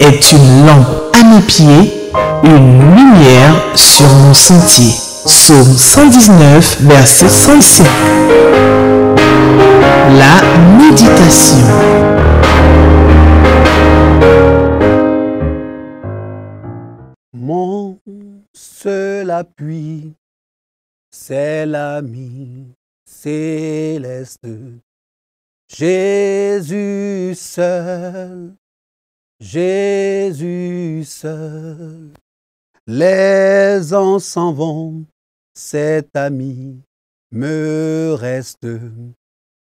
est une lampe à mes pieds, une lumière sur mon sentier. Psaume 119, verset 106. La méditation. Mon seul appui, c'est l'ami céleste. Jésus seul Jésus seul. Les ans s'en vont, cet ami me reste.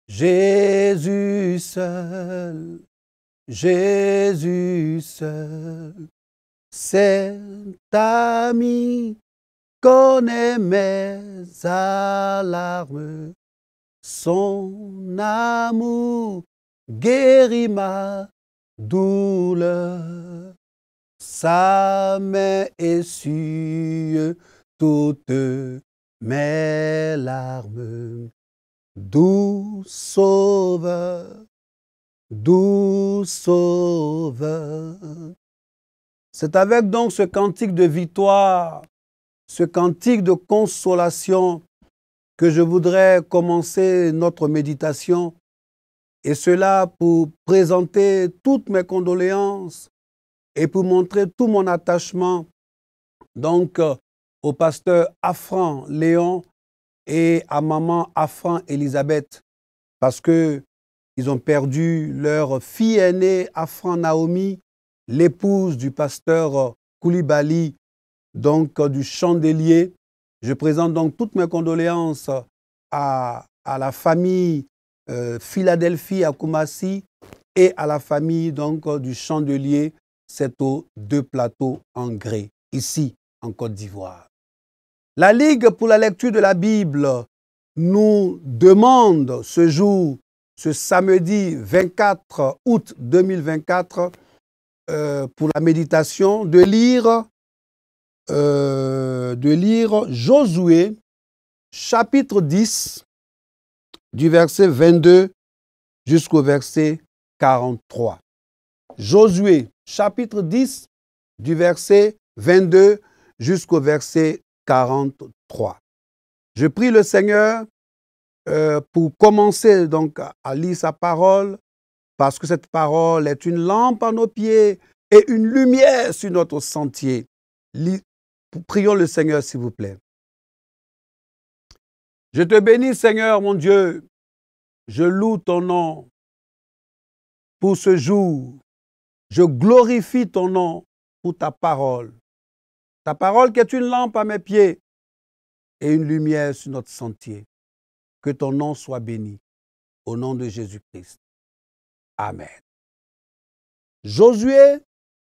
Jésus seul, Jésus seul, cet ami connaît mes alarmes. Son amour guérit ma douleur. Sa main essuie toutes mes larmes. Doux sauveur, doux sauveur. C'est avec donc ce cantique de victoire, ce cantique de consolation que je voudrais commencer notre méditation et cela pour présenter toutes mes condoléances et pour montrer tout mon attachement donc euh, au pasteur Afran Léon et à maman Afran Elisabeth parce que ils ont perdu leur fille aînée Afran Naomi, l'épouse du pasteur euh, Koulibaly, donc euh, du chandelier. Je présente donc toutes mes condoléances à la famille euh, Philadelphie, à Kumasi et à la famille donc euh, du chandelier. C'est aux deux plateaux en grès, ici en Côte d'Ivoire. La Ligue pour la lecture de la Bible nous demande ce jour, ce samedi 24 août 2024, euh, pour la méditation, de lire, de lire Josué chapitre 10 du verset 22 jusqu'au verset 43. Josué, chapitre 10, du verset 22 jusqu'au verset 43. Je prie le Seigneur euh, pour commencer donc à lire sa parole, parce que cette parole est une lampe à nos pieds et une lumière sur notre sentier. Prions le Seigneur, s'il vous plaît. Je te bénis, Seigneur, mon Dieu. Je loue ton nom pour ce jour. Je glorifie ton nom pour ta parole. Ta parole qui est une lampe à mes pieds et une lumière sur notre sentier. Que ton nom soit béni. Au nom de Jésus-Christ. Amen. Josué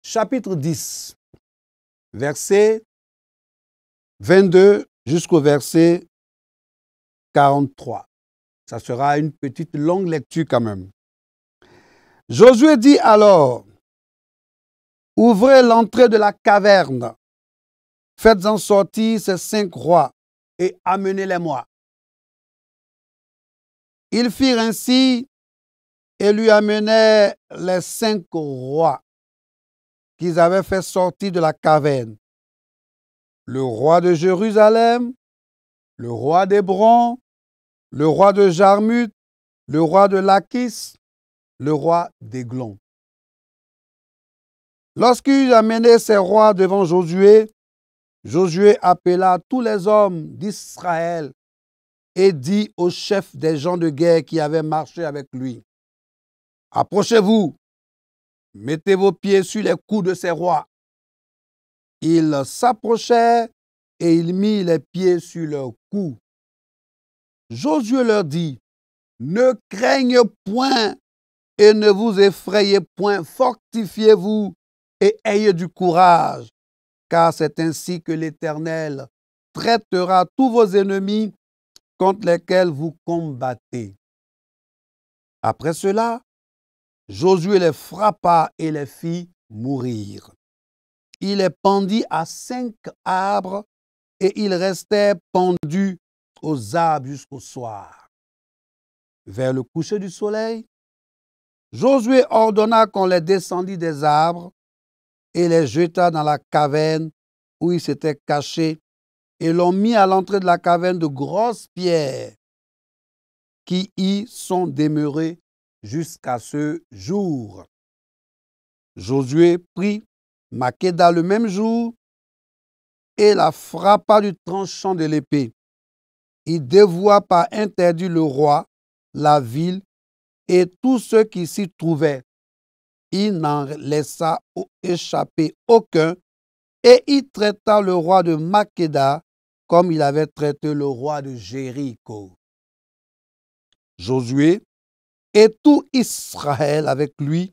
chapitre 10, verset 22 jusqu'au verset 43. Ça sera une petite longue lecture quand même. Josué dit alors, ouvrez l'entrée de la caverne, faites en sortir ces cinq rois et amenez-les-moi. Ils firent ainsi et lui amenèrent les cinq rois qu'ils avaient fait sortir de la caverne. Le roi de Jérusalem, le roi d'Hébron, le roi de Jarmut, le roi de Lachis, le roi d'Églon. Lorsqu'il amenait ces rois devant Josué, Josué appela tous les hommes d'Israël et dit au chef des gens de guerre qui avaient marché avec lui, Approchez-vous, mettez vos pieds sur les coups de ces rois. Ils s'approchèrent et il mit les pieds sur leur cou. Josué leur dit, ne craignez point et ne vous effrayez point, fortifiez-vous et ayez du courage, car c'est ainsi que l'Éternel traitera tous vos ennemis contre lesquels vous combattez. Après cela, Josué les frappa et les fit mourir. Il les pendit à cinq arbres et ils restaient pendus aux arbres jusqu'au soir. Vers le coucher du soleil, Josué ordonna qu'on les descendît des arbres et les jeta dans la caverne où ils s'étaient cachés, et l'on mit à l'entrée de la caverne de grosses pierres qui y sont demeurées jusqu'à ce jour. Josué prit Maqueda le même jour et la frappa du tranchant de l'épée. Il dévoua par interdit le roi, la ville et tous ceux qui s'y trouvaient. Il n'en laissa échapper aucun et il traita le roi de Makeda comme il avait traité le roi de Jéricho. Josué et tout Israël avec lui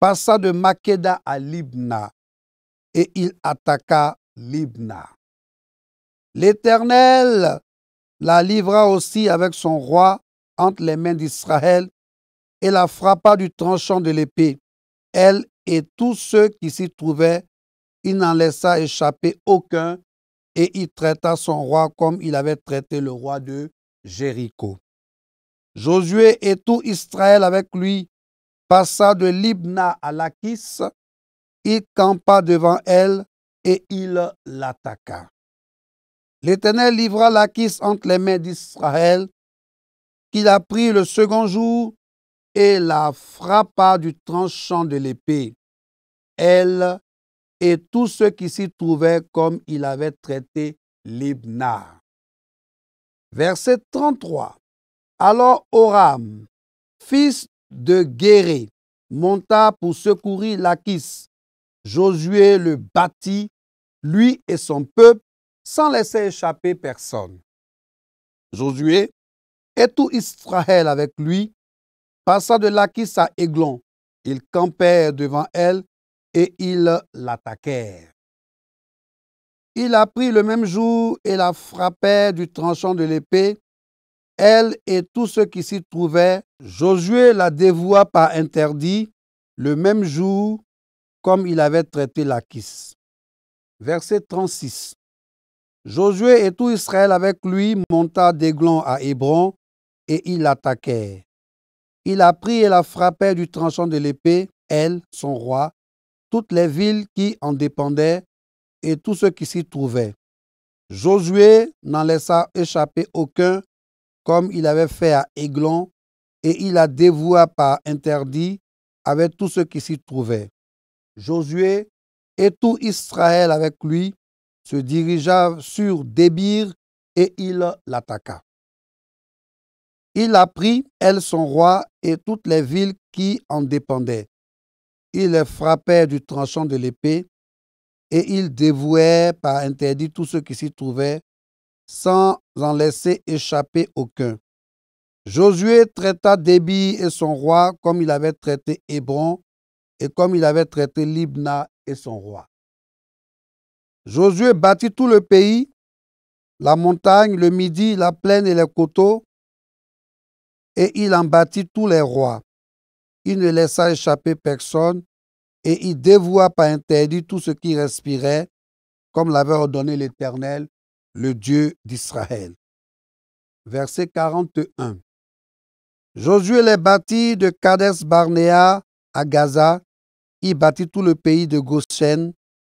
passa de Makeda à Libna et il attaqua L'Éternel la livra aussi avec son roi entre les mains d'Israël et la frappa du tranchant de l'épée, elle et tous ceux qui s'y trouvaient. Il n'en laissa échapper aucun et il traita son roi comme il avait traité le roi de Jéricho. Josué et tout Israël avec lui passa de Libna à Lachis. Il campa devant elle et il l'attaqua. L'Éternel livra l'Akis entre les mains d'Israël, qu'il a pris le second jour et la frappa du tranchant de l'épée, elle et tous ceux qui s'y trouvaient comme il avait traité Libna. Verset 33. Alors Oram, fils de Guéré, monta pour secourir l'Akis. Josué le battit lui et son peuple, sans laisser échapper personne. Josué et tout Israël avec lui passa de Lachis à Eglon. Ils campèrent devant elle et ils l'attaquèrent. Il la prit le même jour et la frappèrent du tranchant de l'épée. Elle et tous ceux qui s'y trouvaient, Josué la dévoua par interdit le même jour comme il avait traité Lachis verset 36. Josué et tout Israël avec lui monta d'Aiglon à Hébron et ils l'attaquèrent. Il a pris et la frappait du tranchant de l'épée, elle, son roi, toutes les villes qui en dépendaient et tout ceux qui s'y trouvaient. Josué n'en laissa échapper aucun, comme il avait fait à Aiglon, et il la dévoua par interdit avec tout ce qui s'y trouvait. Josué et tout Israël avec lui, se dirigea sur Débir et il l'attaqua. Il apprit, elle, son roi et toutes les villes qui en dépendaient. Il les frappait du tranchant de l'épée et il dévouait par interdit tous ceux qui s'y trouvaient, sans en laisser échapper aucun. Josué traita Débir et son roi comme il avait traité Hébron et comme il avait traité Libna et son roi. Josué bâtit tout le pays, la montagne, le midi, la plaine et les coteaux, et il en bâtit tous les rois. Il ne laissa échapper personne, et il dévoua par interdit tout ce qui respirait, comme l'avait ordonné l'Éternel, le Dieu d'Israël. Verset 41. Josué les bâtit de Kades Barnéa à Gaza il bâtit tout le pays de Goshen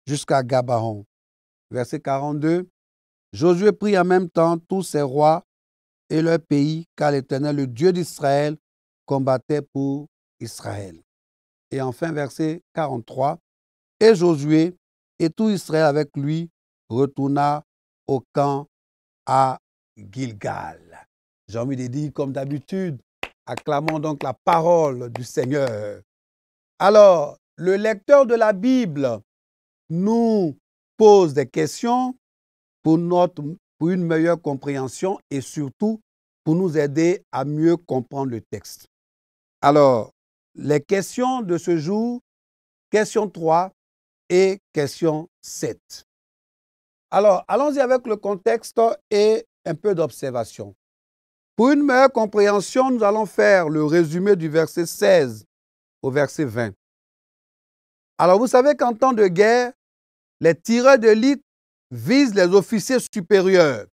jusqu'à Gabaron. Verset 42. Josué prit en même temps tous ses rois et leur pays, car l'Éternel, le Dieu d'Israël, combattait pour Israël. Et enfin, verset 43. Et Josué et tout Israël avec lui retourna au camp à Gilgal. J'ai envie de comme d'habitude, acclamons donc la parole du Seigneur. Alors, le lecteur de la Bible nous pose des questions pour, une meilleure compréhension et surtout pour nous aider à mieux comprendre le texte. Alors, les questions de ce jour, question 3 et question 7. Alors, allons-y avec le contexte et un peu d'observation. Pour une meilleure compréhension, nous allons faire le résumé du verset 16 au verset 20. Alors vous savez qu'en temps de guerre, les tireurs d'élite visent les officiers supérieurs.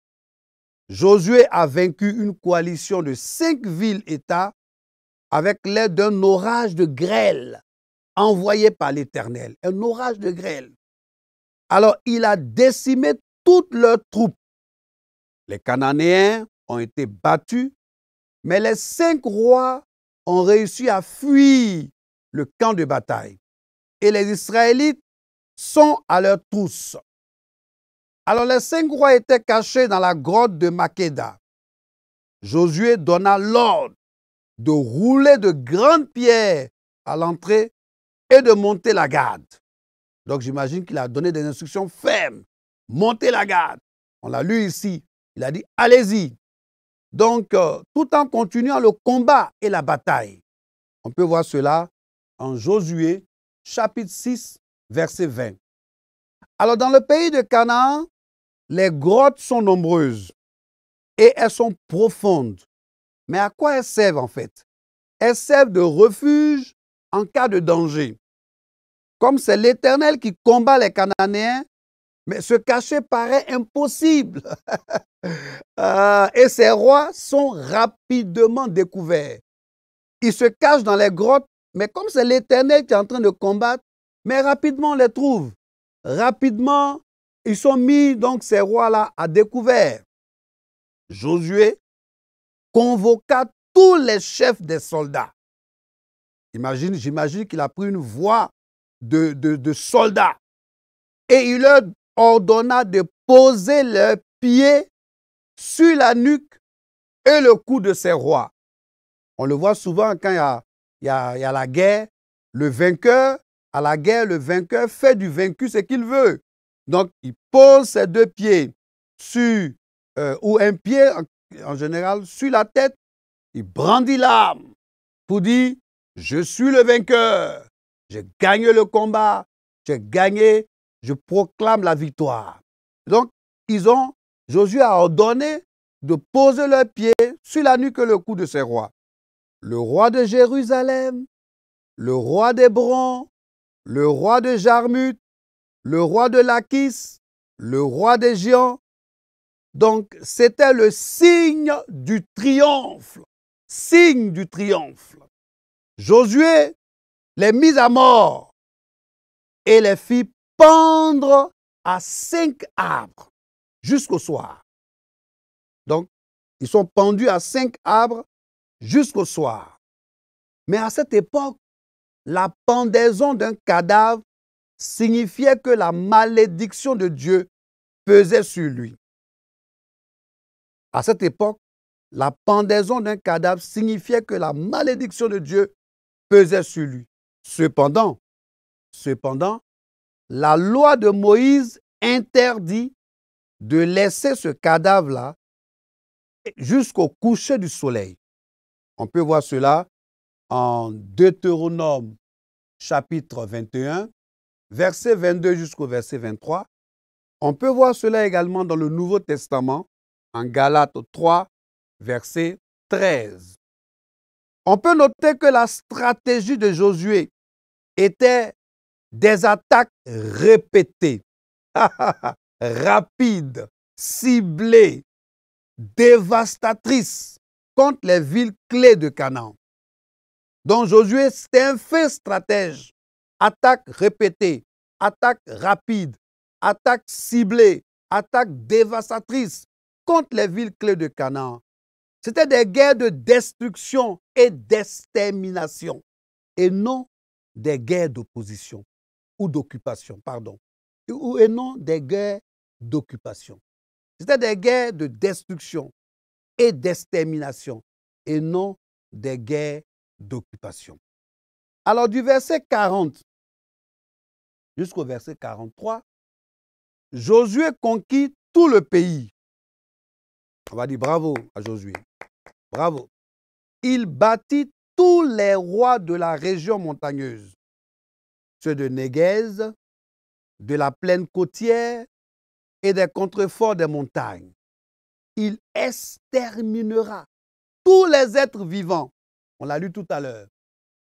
Josué a vaincu une coalition de cinq villes-États avec l'aide d'un orage de grêle envoyé par l'Éternel. Un orage de grêle. Alors il a décimé toutes leurs troupes. Les Cananéens ont été battus, mais les cinq rois ont réussi à fuir le camp de bataille et les Israélites sont à leurs trousses. Alors les cinq rois étaient cachés dans la grotte de Makeda. Josué donna l'ordre de rouler de grandes pierres à l'entrée et de monter la garde. Donc j'imagine qu'il a donné des instructions fermes. Montez la garde. On l'a lu ici. Il a dit, allez-y. Donc, euh, tout en continuant le combat et la bataille. On peut voir cela en Josué chapitre 6, verset 20. Alors dans le pays de Canaan, les grottes sont nombreuses et elles sont profondes. Mais à quoi elles servent en fait Elles servent de refuge en cas de danger. Comme c'est l'Éternel qui combat les Cananéens, mais se cacher paraît impossible. Ah, et ces rois sont rapidement découverts. Ils se cachent dans les grottes mais comme c'est l'Éternel qui est en train de combattre, mais rapidement on les trouve. Rapidement, ils sont mis, donc ces rois-là, à découvert. Josué convoqua tous les chefs des soldats. Imagine, j'imagine qu'il a pris une voix de, de, de soldats. Et il leur ordonna de poser leurs pieds sur la nuque et le cou de ces rois. On le voit souvent quand il y a il y, a, la guerre. Le vainqueur, à la guerre, le vainqueur fait du vaincu ce qu'il veut. Donc, il pose ses deux pieds sur, euh, ou un pied en, général, sur la tête. Il brandit l'arme pour dire, je suis le vainqueur. J'ai gagné le combat. J'ai gagné. Je proclame la victoire. Donc, ils ont, Josué a ordonné de poser leurs pieds sur la nuque et le cou de ses rois le roi de Jérusalem, le roi d'Hébron, le roi de Jarmut, le roi de Lachis, le roi des géants. Donc c'était le signe du triomphe, signe du triomphe. Josué les mis à mort et les fit pendre à cinq arbres jusqu'au soir. Donc, ils sont pendus à cinq arbres jusqu'au soir. Mais à cette époque, la pendaison d'un cadavre signifiait que la malédiction de Dieu pesait sur lui. À cette époque, la pendaison d'un cadavre signifiait que la malédiction de Dieu pesait sur lui. Cependant, cependant, la loi de Moïse interdit de laisser ce cadavre-là jusqu'au coucher du soleil. On peut voir cela en Deutéronome chapitre 21, verset 22 jusqu'au verset 23. On peut voir cela également dans le Nouveau Testament, en Galates 3, verset 13. On peut noter que la stratégie de Josué était des attaques répétées, rapides, ciblées, dévastatrices contre les villes clés de Canaan. Donc Josué, c'est un fait stratège. Attaque répétée, attaque rapide, attaque ciblée, attaque dévastatrice contre les villes clés de Canaan. C'était des guerres de destruction et d'extermination et non des guerres d'opposition ou d'occupation, pardon, et non des guerres d'occupation. C'était des guerres de destruction et d'extermination, et non des guerres d'occupation. Alors du verset 40 jusqu'au verset 43, Josué conquit tout le pays. On va dire bravo à Josué. Bravo. Il bâtit tous les rois de la région montagneuse, ceux de Néguez, de la plaine côtière et des contreforts des montagnes il exterminera tous les êtres vivants. On l'a lu tout à l'heure.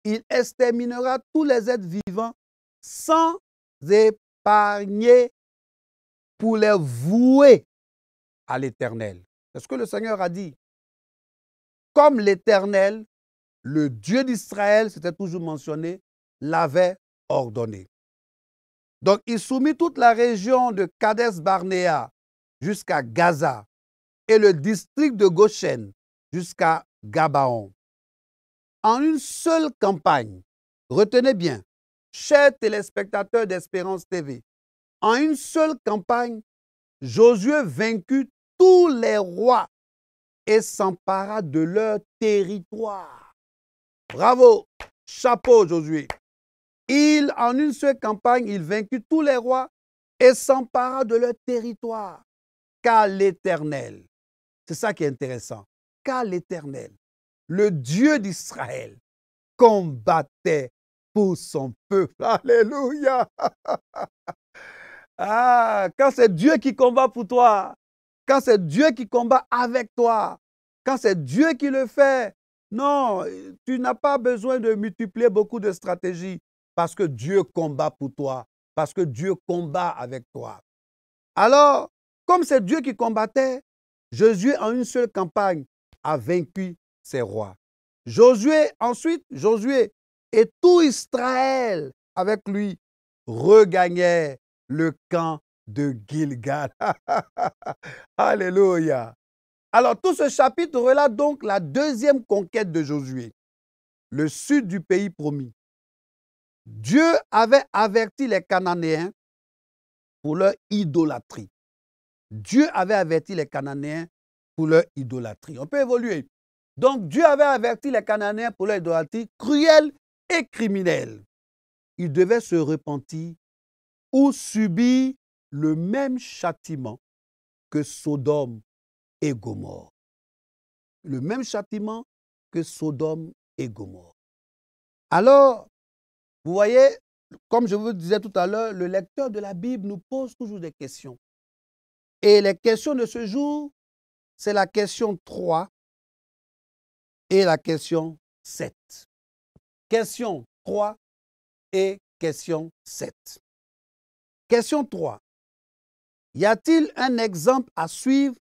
Il exterminera tous les êtres vivants sans épargner pour les vouer à l'Éternel. C'est ce que le Seigneur a dit. Comme l'Éternel, le Dieu d'Israël, c'était toujours mentionné, l'avait ordonné. Donc il soumit toute la région de Kadesh-Barnéa jusqu'à Gaza le district de Goshen jusqu'à Gabaon. En une seule campagne, retenez bien, chers téléspectateurs d'Espérance TV, en une seule campagne, Josué vaincut tous les rois et s'empara de leur territoire. Bravo, chapeau Josué. Il, en une seule campagne, il vaincut tous les rois et s'empara de leur territoire, car l'Éternel c'est ça qui est intéressant. Car l'Éternel, le Dieu d'Israël, combattait pour son peuple. Alléluia. ah, quand c'est Dieu qui combat pour toi, quand c'est Dieu qui combat avec toi, quand c'est Dieu qui le fait, non, tu n'as pas besoin de multiplier beaucoup de stratégies parce que Dieu combat pour toi, parce que Dieu combat avec toi. Alors, comme c'est Dieu qui combattait, Josué, en une seule campagne, a vaincu ses rois. Josué, ensuite, Josué et tout Israël avec lui regagnèrent le camp de Gilgal. Alléluia. Alors tout ce chapitre relate donc la deuxième conquête de Josué, le sud du pays promis. Dieu avait averti les Cananéens pour leur idolâtrie. Dieu avait averti les Cananéens pour leur idolâtrie. On peut évoluer. Donc Dieu avait averti les Cananéens pour leur idolâtrie cruelle et criminelle. Ils devaient se repentir ou subir le même châtiment que Sodome et Gomorre. Le même châtiment que Sodome et Gomorre. Alors, vous voyez, comme je vous disais tout à l'heure, le lecteur de la Bible nous pose toujours des questions. Et les questions de ce jour, c'est la question 3 et la question 7. Question 3 et question 7. Question 3. Y a-t-il un exemple à suivre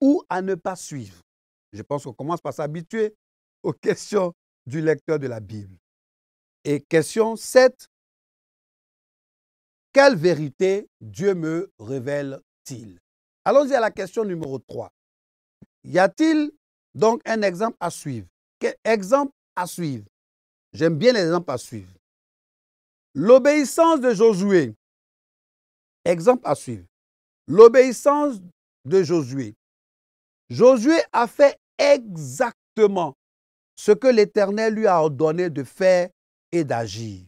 ou à ne pas suivre Je pense qu'on commence par s'habituer aux questions du lecteur de la Bible. Et question 7. Quelle vérité Dieu me révèle-t-il Allons-y à la question numéro 3. Y a-t-il donc un exemple à suivre Quel exemple à suivre J'aime bien l'exemple à suivre. L'obéissance de Josué. Exemple à suivre. L'obéissance de Josué. Josué a fait exactement ce que l'Éternel lui a ordonné de faire et d'agir.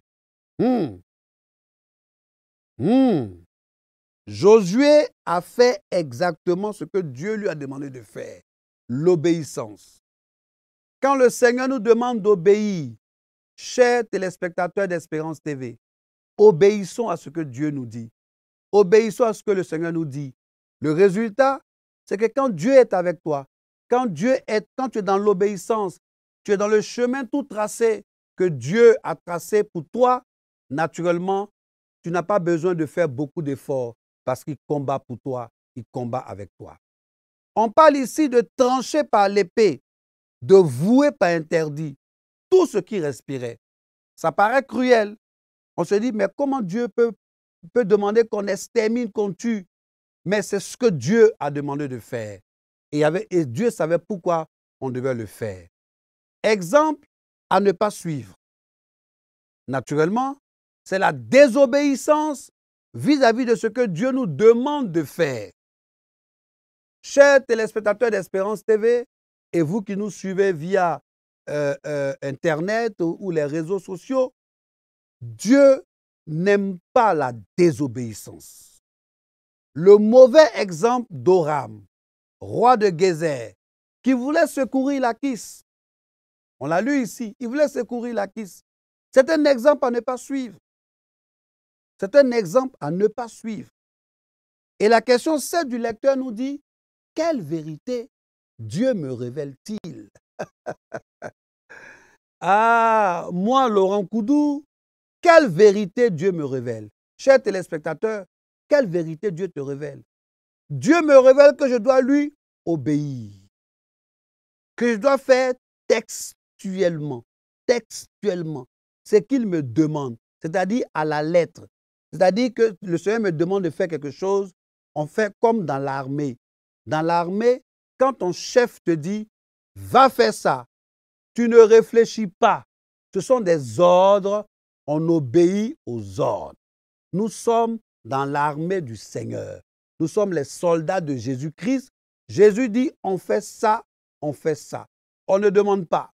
Hum. Hum. Josué a fait exactement ce que Dieu lui a demandé de faire, l'obéissance. Quand le Seigneur nous demande d'obéir, chers téléspectateurs d'Espérance TV, obéissons à ce que Dieu nous dit. Obéissons à ce que le Seigneur nous dit. Le résultat, c'est que quand Dieu est avec toi, quand Dieu est, quand tu es dans l'obéissance, tu es dans le chemin tout tracé que Dieu a tracé pour toi, naturellement, tu n'as pas besoin de faire beaucoup d'efforts parce qu'il combat pour toi, il combat avec toi. On parle ici de trancher par l'épée, de vouer par interdit tout ce qui respirait. Ça paraît cruel. On se dit, mais comment Dieu peut, demander qu'on extermine, qu'on tue Mais c'est ce que Dieu a demandé de faire. Et, avait, et Dieu savait pourquoi on devait le faire. Exemple à ne pas suivre. Naturellement, c'est la désobéissance vis-à-vis de ce que Dieu nous demande de faire. Chers téléspectateurs d'Espérance TV et vous qui nous suivez via euh, euh, Internet ou, les réseaux sociaux, Dieu n'aime pas la désobéissance. Le mauvais exemple d'Oram, roi de Gézer, qui voulait secourir la Lachis. On l'a lu ici, il voulait secourir Lachis. C'est un exemple à ne pas suivre. C'est un exemple à ne pas suivre. Et la question 7 du lecteur nous dit, quelle vérité Dieu me révèle-t-il Ah, moi, Laurent Koudou, quelle vérité Dieu me révèle Chers téléspectateurs, quelle vérité Dieu te révèle Dieu me révèle que je dois lui obéir, que je dois faire textuellement, textuellement, ce qu'il me demande, c'est-à-dire à la lettre. C'est-à-dire que le Seigneur me demande de faire quelque chose, on fait comme dans l'armée. Dans l'armée, quand ton chef te dit, va faire ça, tu ne réfléchis pas. Ce sont des ordres, on obéit aux ordres. Nous sommes dans l'armée du Seigneur. Nous sommes les soldats de Jésus-Christ. Jésus dit, on fait ça, on fait ça. On ne demande pas,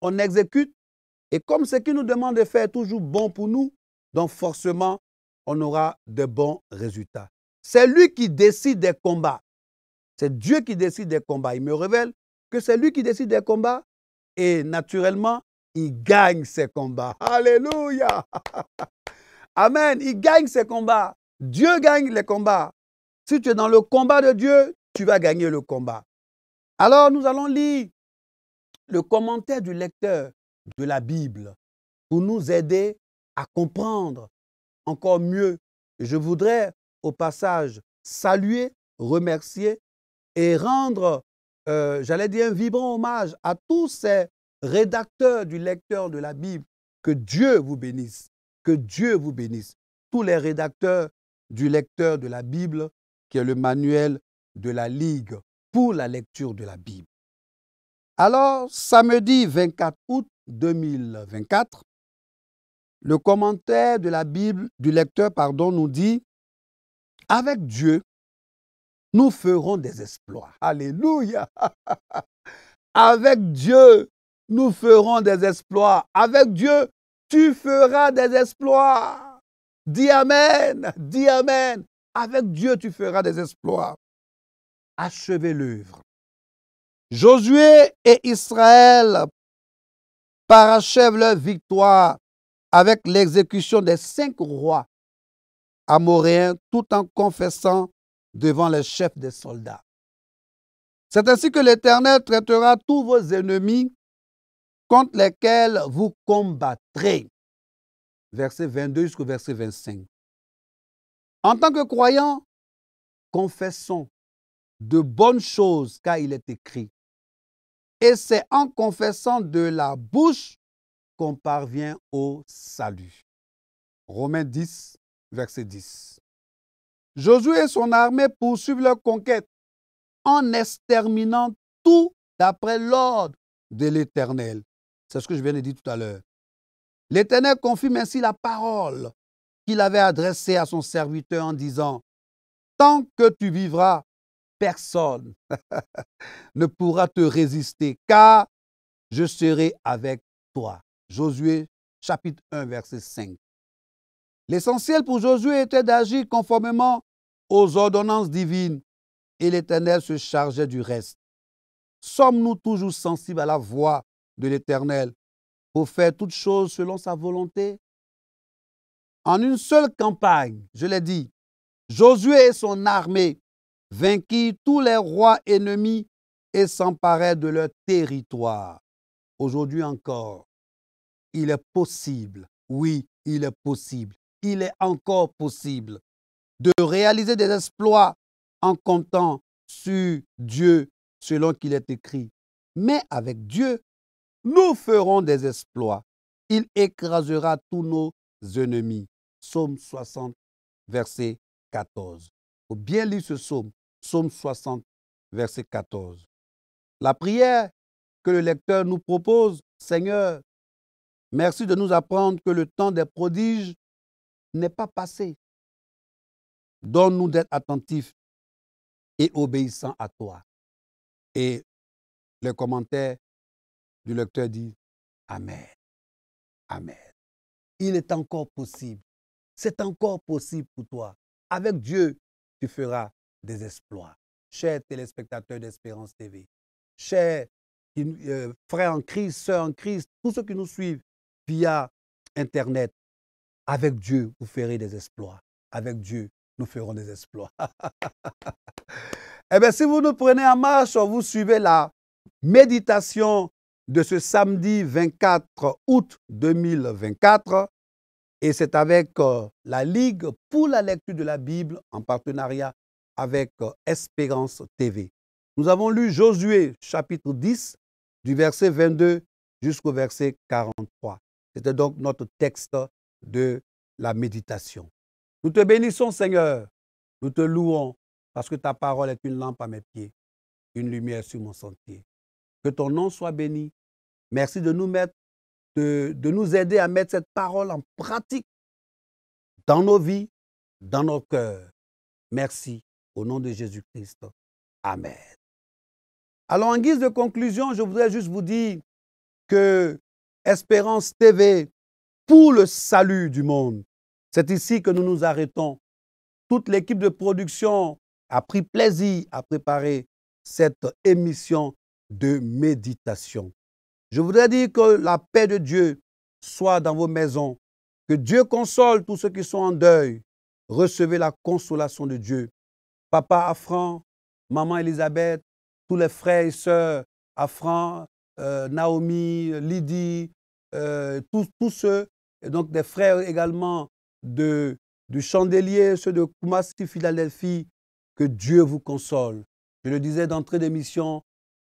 on, exécute. Et comme ce qu'il nous demande de faire est toujours bon pour nous, donc forcément, on aura de bons résultats. C'est lui qui décide des combats. C'est Dieu qui décide des combats. Il me révèle que c'est lui qui décide des combats et naturellement, il gagne ses combats. Alléluia. Amen. Il gagne ses combats. Dieu gagne les combats. Si tu es dans le combat de Dieu, tu vas gagner le combat. Alors nous allons lire le commentaire du lecteur de la Bible pour nous aider à comprendre encore mieux. Je voudrais au passage saluer, remercier et rendre, euh, j'allais dire, un vibrant hommage à tous ces rédacteurs du lecteur de la Bible. Que Dieu vous bénisse, que Dieu vous bénisse. Tous les rédacteurs du lecteur de la Bible, qui est le manuel de la Ligue pour la lecture de la Bible. Alors, samedi 24 août 2024, le commentaire de la Bible, du lecteur, pardon, nous dit, avec Dieu, nous ferons des exploits. Alléluia. Avec Dieu, nous ferons des exploits. Avec Dieu, tu feras des exploits. Dis Amen. Dis Amen. Avec Dieu, tu feras des exploits. Achevez l'œuvre. Josué et Israël parachèvent leur victoire avec l'exécution des cinq rois amoréens tout en confessant devant les chefs des soldats. C'est ainsi que l'Éternel traitera tous vos ennemis contre lesquels vous combattrez. Verset 22 jusqu'au verset 25. En tant que croyant, confessons de bonnes choses car il est écrit. Et c'est en confessant de la bouche qu'on parvient au salut. Romains 10, verset 10. Josué et son armée poursuivent leur conquête en exterminant tout d'après l'ordre de l'Éternel. C'est ce que je viens de dire tout à l'heure. L'Éternel confirme ainsi la parole qu'il avait adressée à son serviteur en disant, Tant que tu vivras, personne ne pourra te résister, car je serai avec toi. Josué chapitre 1 verset 5. L'essentiel pour Josué était d'agir conformément aux ordonnances divines et l'Éternel se chargeait du reste. Sommes-nous toujours sensibles à la voix de l'Éternel pour faire toutes choses selon sa volonté En une seule campagne, je l'ai dit, Josué et son armée vainquirent tous les rois ennemis et s'emparaient de leur territoire. Aujourd'hui encore, il est possible, oui, il est possible, il est encore possible de réaliser des exploits en comptant sur Dieu selon qu'il est écrit. Mais avec Dieu, nous ferons des exploits. Il écrasera tous nos ennemis. Psaume 60, verset 14. Faut bien lire ce psaume, psaume 60, verset 14. La prière que le lecteur nous propose, Seigneur, Merci de nous apprendre que le temps des prodiges n'est pas passé. Donne-nous d'être attentifs et obéissants à toi. Et le commentaire du lecteur dit Amen. Amen. Il est encore possible. C'est encore possible pour toi. Avec Dieu, tu feras des exploits. Chers téléspectateurs d'Espérance TV, chers euh, frères en Christ, sœurs en Christ, tous ceux qui nous suivent via Internet, avec Dieu, vous ferez des exploits. Avec Dieu, nous ferons des exploits. eh bien, si vous nous prenez en marche, vous suivez la méditation de ce samedi 24 août 2024. Et c'est avec euh, la Ligue pour la lecture de la Bible en partenariat avec euh, Espérance TV. Nous avons lu Josué chapitre 10 du verset 22 jusqu'au verset 43. C'était donc notre texte de la méditation. Nous te bénissons, Seigneur. Nous te louons parce que ta parole est une lampe à mes pieds, une lumière sur mon sentier. Que ton nom soit béni. Merci de nous mettre, de, nous aider à mettre cette parole en pratique dans nos vies, dans nos cœurs. Merci au nom de Jésus-Christ. Amen. Alors, en guise de conclusion, je voudrais juste vous dire que Espérance TV, pour le salut du monde. C'est ici que nous nous arrêtons. Toute l'équipe de production a pris plaisir à préparer cette émission de méditation. Je voudrais dire que la paix de Dieu soit dans vos maisons, que Dieu console tous ceux qui sont en deuil. Recevez la consolation de Dieu. Papa Afran, maman Elisabeth, tous les frères et sœurs Afran, euh, Naomi, Lydie, euh, tous, ceux, et donc des frères également de, du Chandelier, ceux de Kumasi, Philadelphie, que Dieu vous console. Je le disais d'entrée d'émission,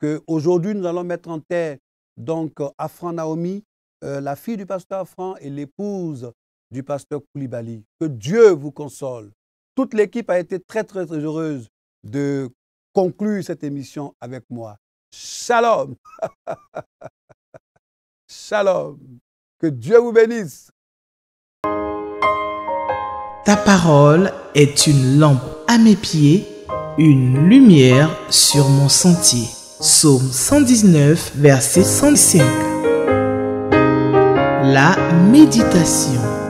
qu'aujourd'hui nous allons mettre en terre donc Afran Naomi, euh, la fille du pasteur Afran et l'épouse du pasteur Koulibaly. Que Dieu vous console. Toute l'équipe a été très, très, très heureuse de conclure cette émission avec moi. Shalom. Shalom. Que Dieu vous bénisse. Ta parole est une lampe à mes pieds, une lumière sur mon sentier. Psaume 119, verset 105. La méditation.